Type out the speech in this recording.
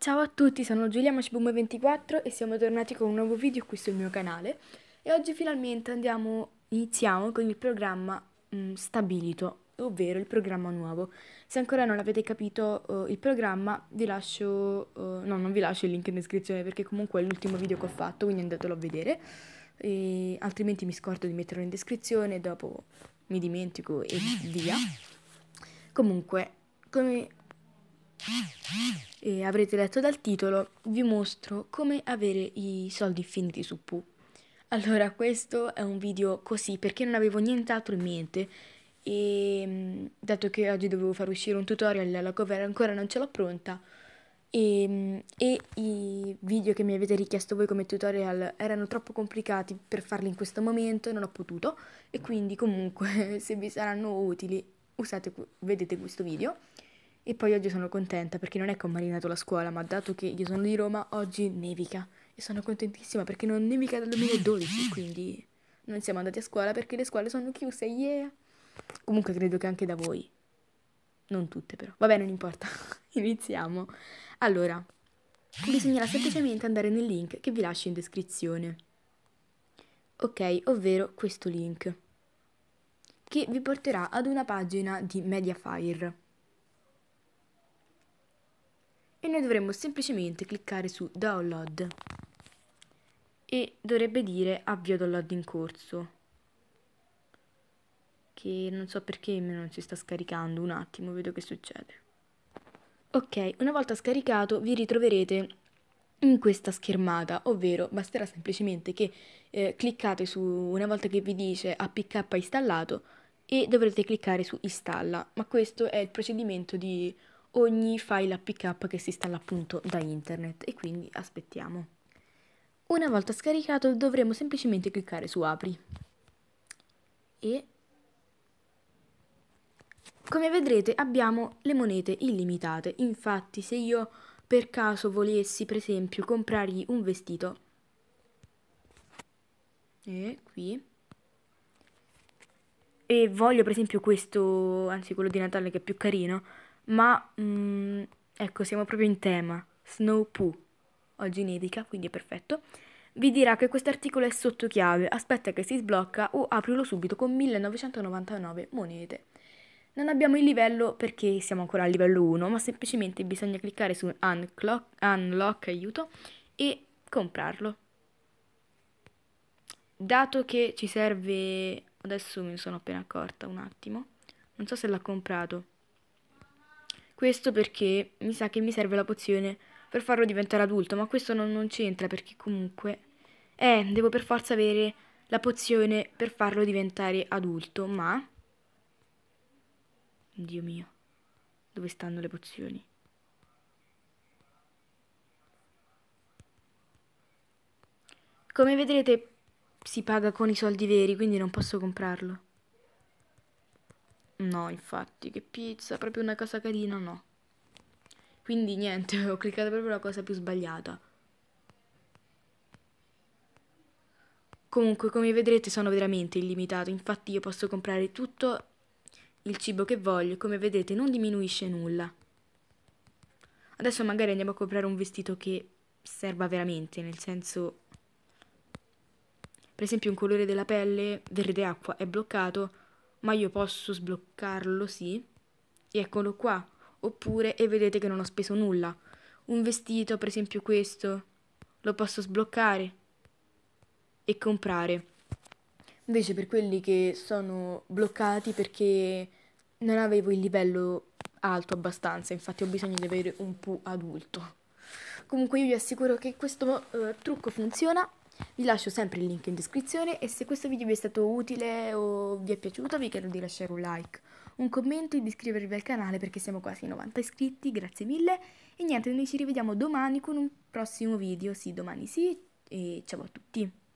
Ciao a tutti, sono Giulia Mashboom24 e siamo tornati con un nuovo video qui sul mio canale e oggi finalmente andiamo, iniziamo con il programma mh, mm, stabilito, ovvero il programma nuovo. Se ancora non avete capito uh, il programma vi lascio, uh, no non vi lascio il link in descrizione perché comunque è l'ultimo video che ho fatto quindi andatelo a vedere e, altrimenti mi scordo di metterlo in descrizione, dopo mi dimentico e via. Comunque, come e avrete letto dal titolo, vi mostro come avere i soldi finiti su Pooh. Allora, questo è un video così perché non avevo nient'altro in mente e mm, dato che oggi dovevo far uscire un tutorial la cover ancora non ce l'ho pronta e, mm, e i video che mi avete richiesto voi come tutorial erano troppo complicati per farli in questo momento, non ho potuto e quindi comunque se vi saranno utili usate, vedete questo video e poi oggi sono contenta perché non è che ho marinato la scuola, ma dato che io sono di Roma, oggi nevica. E sono contentissima perché non nevica dal 2012, quindi non siamo andati a scuola perché le scuole sono chiuse, yeah! Comunque credo che anche da voi. Non tutte però. Vabbè, non importa. Iniziamo. Allora, bisognerà semplicemente andare nel link che vi lascio in descrizione. Ok, ovvero questo link, che vi porterà ad una pagina di Mediafire noi dovremmo semplicemente cliccare su download e dovrebbe dire avvio download in corso che non so perché non si sta scaricando un attimo vedo che succede ok una volta scaricato vi ritroverete in questa schermata, ovvero basterà semplicemente che eh, cliccate su una volta che vi dice APK installato e dovrete cliccare su installa, ma questo è il procedimento di ogni file a pick up che si installa appunto da internet e quindi aspettiamo. Una volta scaricato dovremo semplicemente cliccare su apri e come vedrete abbiamo le monete illimitate, infatti se io per caso volessi per esempio comprargli un vestito e qui e voglio per esempio questo, anzi quello di Natale che è più carino, ma mh, mm, ecco, siamo proprio in tema. Snow Poo, oggi nevica, quindi è perfetto. Vi dirà che questo articolo è sotto chiave, aspetta che si sblocca o aprilo subito con 1999 monete. Non abbiamo il livello perché siamo ancora al livello 1, ma semplicemente bisogna cliccare su Unlock, unlock aiuto, e comprarlo. Dato che ci serve... adesso me ne sono appena accorta un attimo, non so se l'ha comprato. Questo perché mi sa che mi serve la pozione per farlo diventare adulto, ma questo non, non c'entra perché comunque... Eh, devo per forza avere la pozione per farlo diventare adulto, ma... Dio mio, dove stanno le pozioni? Come vedrete si paga con i soldi veri, quindi non posso comprarlo. No, infatti, che pizza, proprio una cosa carina, no. Quindi niente, ho cliccato proprio la cosa più sbagliata. Comunque, come vedrete, sono veramente illimitato, infatti io posso comprare tutto il cibo che voglio, come vedete non diminuisce nulla. Adesso magari andiamo a comprare un vestito che serva veramente, nel senso... Per esempio un colore della pelle, verde acqua, è bloccato ma io posso sbloccarlo, sì. Eccolo qua. Oppure, e vedete che non ho speso nulla. Un vestito, per esempio questo, lo posso sbloccare e comprare. Invece per quelli che sono bloccati perché non avevo il livello alto abbastanza, infatti ho bisogno di avere un po' adulto. Comunque io vi assicuro che questo uh, trucco funziona vi lascio sempre il link in descrizione e se questo video vi è stato utile o vi è piaciuto vi chiedo di lasciare un like, un commento e di iscrivervi al canale perché siamo quasi 90 iscritti, grazie mille. E niente, noi ci rivediamo domani con un prossimo video, sì domani sì, e ciao a tutti.